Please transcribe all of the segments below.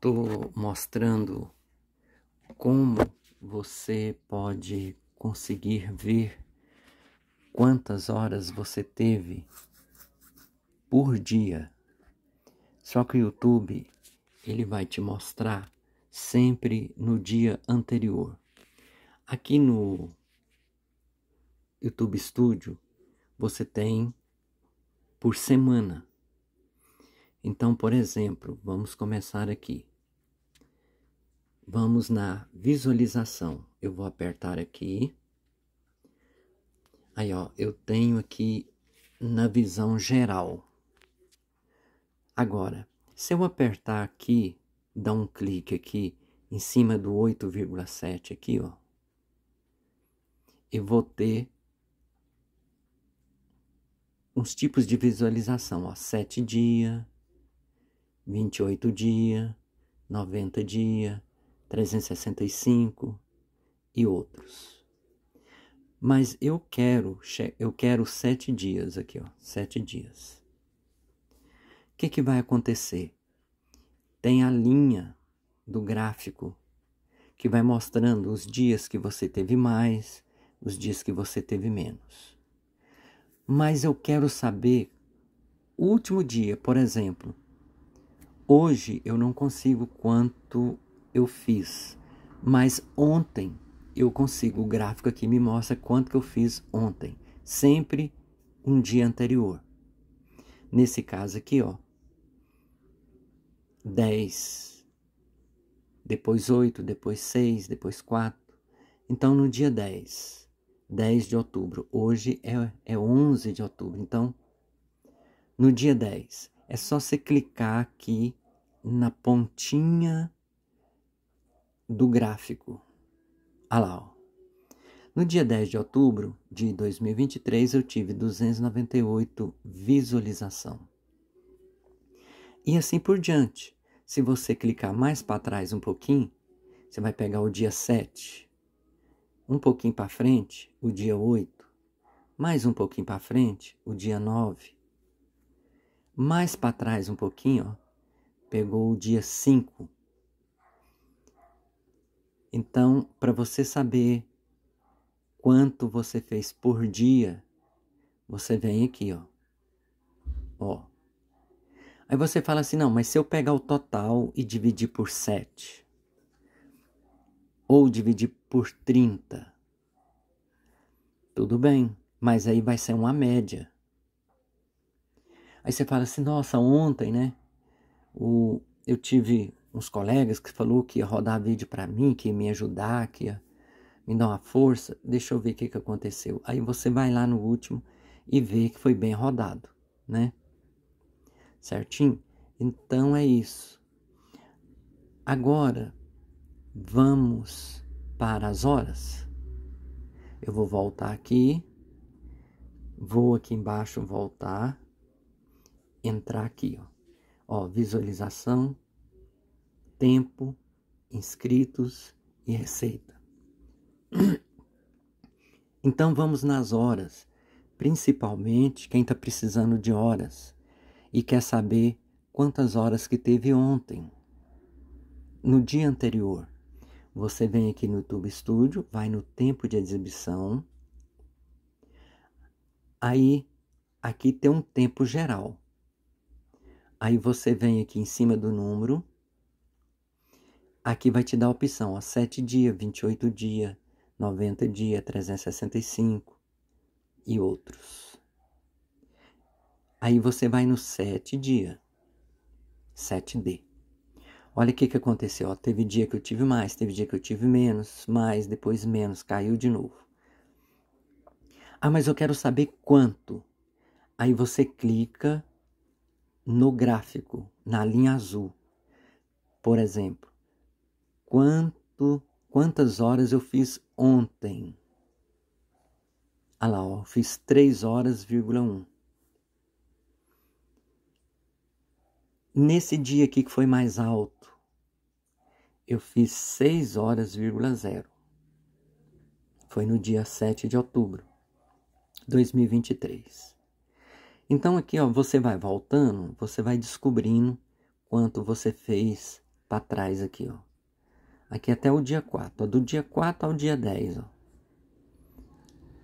estou mostrando como você pode conseguir ver quantas horas você teve por dia. Só que o YouTube ele vai te mostrar sempre no dia anterior. Aqui no YouTube Studio você tem por semana. Então, por exemplo, vamos começar aqui. Vamos na visualização. Eu vou apertar aqui. Aí, ó, eu tenho aqui na visão geral. Agora, se eu apertar aqui, dar um clique aqui, em cima do 8,7 aqui, ó, eu vou ter uns tipos de visualização, ó, 7 dias, 28 dias, 90 dias, 365 e outros. Mas eu quero, eu quero sete dias aqui, ó, sete dias. O que, que vai acontecer? Tem a linha do gráfico que vai mostrando os dias que você teve mais, os dias que você teve menos. Mas eu quero saber o último dia, por exemplo. Hoje eu não consigo quanto eu fiz, mas ontem eu consigo. O gráfico aqui me mostra quanto que eu fiz ontem, sempre um dia anterior. Nesse caso aqui, ó, 10, depois 8, depois 6, depois 4. Então, no dia 10, 10 de outubro, hoje é, é 11 de outubro, então, no dia 10, é só você clicar aqui na pontinha do gráfico. Olha ah lá, ó. No dia 10 de outubro de 2023, eu tive 298 visualização. E assim por diante. Se você clicar mais para trás um pouquinho, você vai pegar o dia 7. Um pouquinho para frente, o dia 8. Mais um pouquinho para frente, o dia 9. Mais para trás um pouquinho, ó, pegou o dia 5 então, para você saber quanto você fez por dia, você vem aqui, ó. Ó. Aí você fala assim: "Não, mas se eu pegar o total e dividir por 7, ou dividir por 30, tudo bem, mas aí vai ser uma média. Aí você fala assim: "Nossa, ontem, né? O eu tive uns colegas que falou que ia rodar vídeo para mim, que ia me ajudar, que ia me dar uma força. Deixa eu ver o que, que aconteceu. Aí você vai lá no último e vê que foi bem rodado, né? Certinho? Então é isso. Agora vamos para as horas. Eu vou voltar aqui, vou aqui embaixo voltar, entrar aqui, ó, ó visualização, tempo, inscritos e receita. Então vamos nas horas, principalmente quem está precisando de horas e quer saber quantas horas que teve ontem, no dia anterior. Você vem aqui no YouTube Studio, vai no tempo de exibição, aí aqui tem um tempo geral. Aí você vem aqui em cima do número Aqui vai te dar a opção, ó, 7 dias, 28 dias, 90 dias, 365 e outros. Aí você vai no 7 dia, 7D. Olha o que, que aconteceu. Ó, teve dia que eu tive mais, teve dia que eu tive menos, mais, depois menos, caiu de novo. Ah, mas eu quero saber quanto. Aí você clica no gráfico, na linha azul. Por exemplo, quanto quantas horas eu fiz ontem. Olha lá, ó, fiz 3 horas, vírgula 1. Nesse dia aqui que foi mais alto, eu fiz 6 horas, vírgula 0. Foi no dia 7 de outubro, de 2023. Então aqui, ó, você vai voltando, você vai descobrindo quanto você fez para trás aqui, ó. Aqui até o dia 4, ó, do dia 4 ao dia 10. Ó.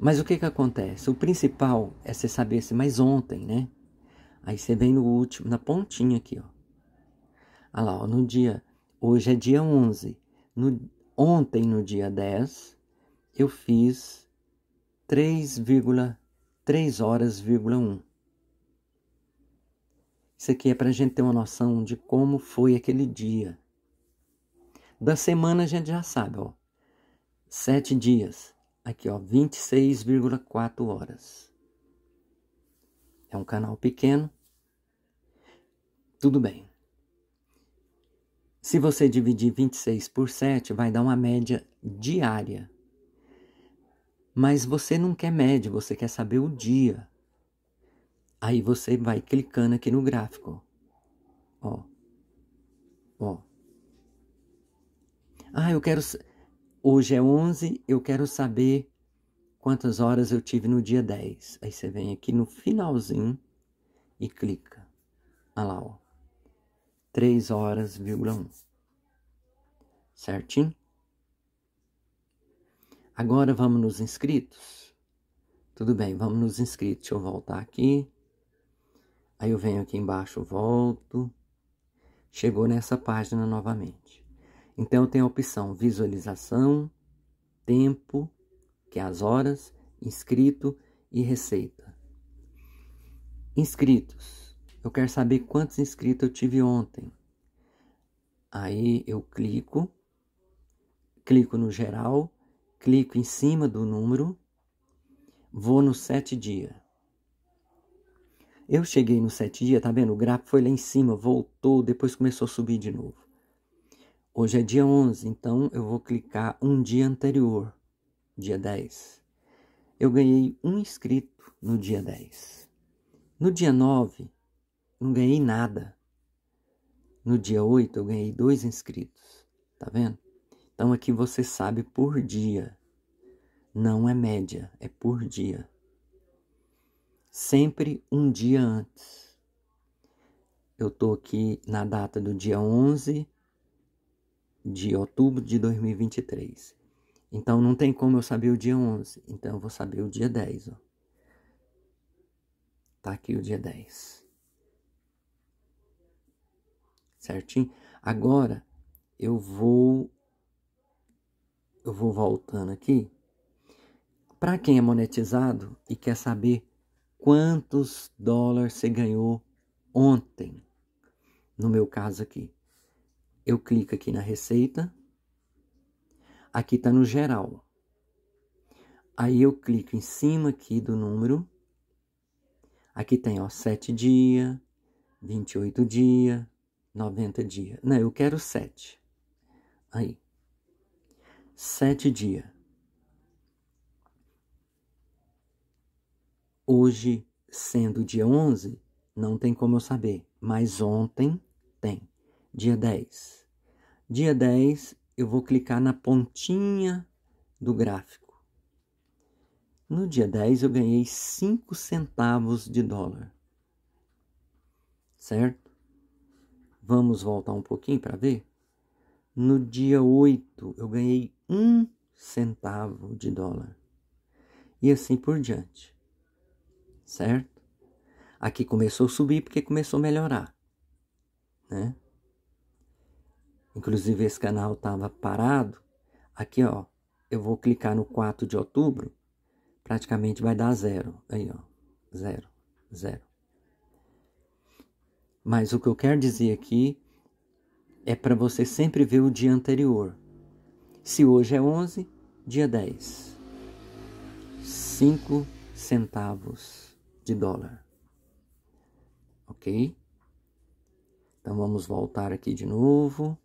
Mas o que, que acontece? O principal é você saber se, mais ontem, né? Aí você vem no último, na pontinha aqui, ó. Ah lá, ó, no dia, hoje é dia 11. No, ontem, no dia 10, eu fiz 3,3 horas,1. Isso aqui é para a gente ter uma noção de como foi aquele dia. Da semana a gente já sabe, ó. Sete dias. Aqui, ó, 26,4 horas. É um canal pequeno. Tudo bem. Se você dividir 26 por 7, vai dar uma média diária. Mas você não quer média, você quer saber o dia. Aí você vai clicando aqui no gráfico. Ó. Ó. Ah, eu quero. Hoje é 11, eu quero saber quantas horas eu tive no dia 10. Aí você vem aqui no finalzinho e clica. Olha lá, ó. 3 horas, vírgula 1. Certinho? Agora vamos nos inscritos? Tudo bem, vamos nos inscritos. Deixa eu voltar aqui. Aí eu venho aqui embaixo, volto. Chegou nessa página novamente. Então eu tenho a opção visualização, tempo, que é as horas, inscrito e receita. Inscritos. Eu quero saber quantos inscritos eu tive ontem. Aí eu clico, clico no geral, clico em cima do número, vou no sete dia. Eu cheguei no sete dia, tá vendo? O gráfico foi lá em cima, voltou, depois começou a subir de novo. Hoje é dia 11, então eu vou clicar um dia anterior, dia 10. Eu ganhei um inscrito no dia 10. No dia 9, não ganhei nada. No dia 8, eu ganhei dois inscritos. Tá vendo? Então aqui você sabe por dia. Não é média, é por dia. Sempre um dia antes. Eu tô aqui na data do dia 11 de outubro de 2023. Então não tem como eu saber o dia 11, então eu vou saber o dia 10. Ó. Tá aqui o dia 10. Certinho? Agora eu vou eu vou voltando aqui. Para quem é monetizado e quer saber quantos dólares você ganhou ontem, no meu caso aqui, eu clico aqui na receita. Aqui está no geral. Aí eu clico em cima aqui do número. Aqui tem, ó, 7 dias, 28 dias, 90 dias. Não, eu quero 7. Aí. 7 dias. Hoje, sendo dia 11, não tem como eu saber, mas ontem tem dia 10. Dia 10, eu vou clicar na pontinha do gráfico. No dia 10, eu ganhei 5 centavos de dólar. Certo? Vamos voltar um pouquinho para ver? No dia 8, eu ganhei 1 centavo de dólar. E assim por diante. Certo? Aqui começou a subir porque começou a melhorar, né? Inclusive esse canal estava parado. Aqui, ó, eu vou clicar no 4 de outubro, praticamente vai dar zero. Aí, ó, zero, zero. Mas o que eu quero dizer aqui é para você sempre ver o dia anterior. Se hoje é 11, dia 10. 5 centavos de dólar. Ok? Então vamos voltar aqui de novo.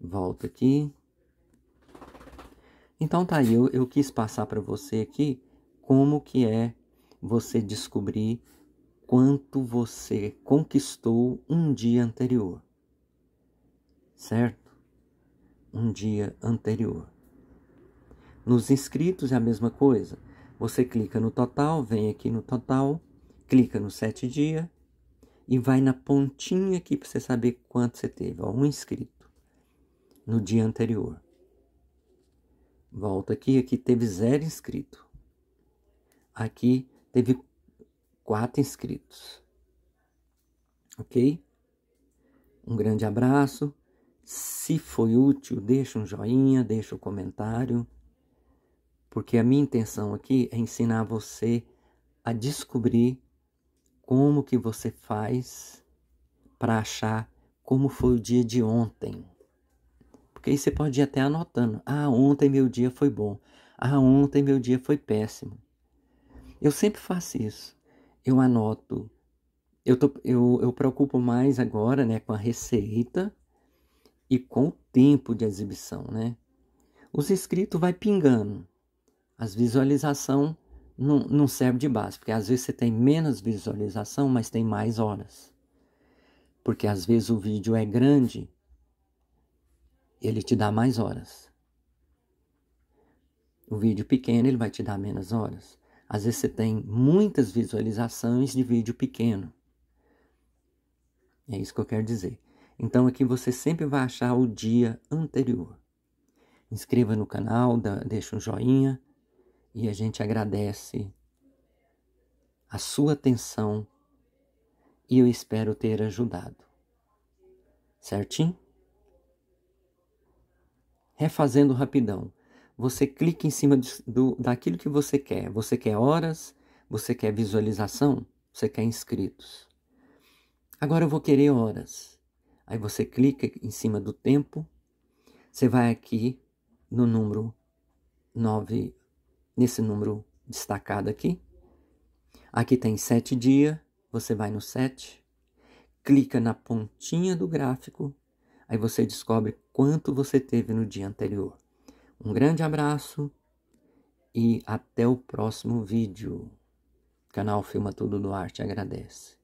Volto aqui. Então tá aí, eu, eu quis passar para você aqui como que é você descobrir quanto você conquistou um dia anterior. Certo? Um dia anterior. Nos inscritos é a mesma coisa. Você clica no total, vem aqui no total, clica no sete dia e vai na pontinha aqui para você saber quanto você teve, ó, um inscrito no dia anterior. Volta aqui, aqui teve zero inscrito. Aqui teve quatro inscritos. Ok? Um grande abraço. Se foi útil, deixa um joinha, deixa um comentário, porque a minha intenção aqui é ensinar você a descobrir como que você faz para achar como foi o dia de ontem. Porque aí você pode ir até anotando. Ah, ontem meu dia foi bom. Ah, ontem meu dia foi péssimo. Eu sempre faço isso. Eu anoto. Eu, tô, eu, eu preocupo mais agora né, com a receita e com o tempo de exibição, né? Os inscritos vai pingando. As visualizações não, não serve de base, porque às vezes você tem menos visualização, mas tem mais horas. Porque às vezes o vídeo é grande ele te dá mais horas. O vídeo pequeno ele vai te dar menos horas. Às vezes você tem muitas visualizações de vídeo pequeno. É isso que eu quero dizer. Então aqui você sempre vai achar o dia anterior. Inscreva no canal, dá, deixa um joinha e a gente agradece a sua atenção e eu espero ter ajudado. Certinho? refazendo rapidão, você clica em cima do, daquilo que você quer. Você quer horas, você quer visualização, você quer inscritos. Agora eu vou querer horas. Aí você clica em cima do tempo, você vai aqui no número 9, nesse número destacado aqui. Aqui tem 7 dias, você vai no 7, clica na pontinha do gráfico Aí você descobre quanto você teve no dia anterior. Um grande abraço e até o próximo vídeo. O canal Filma Tudo do Arte agradece.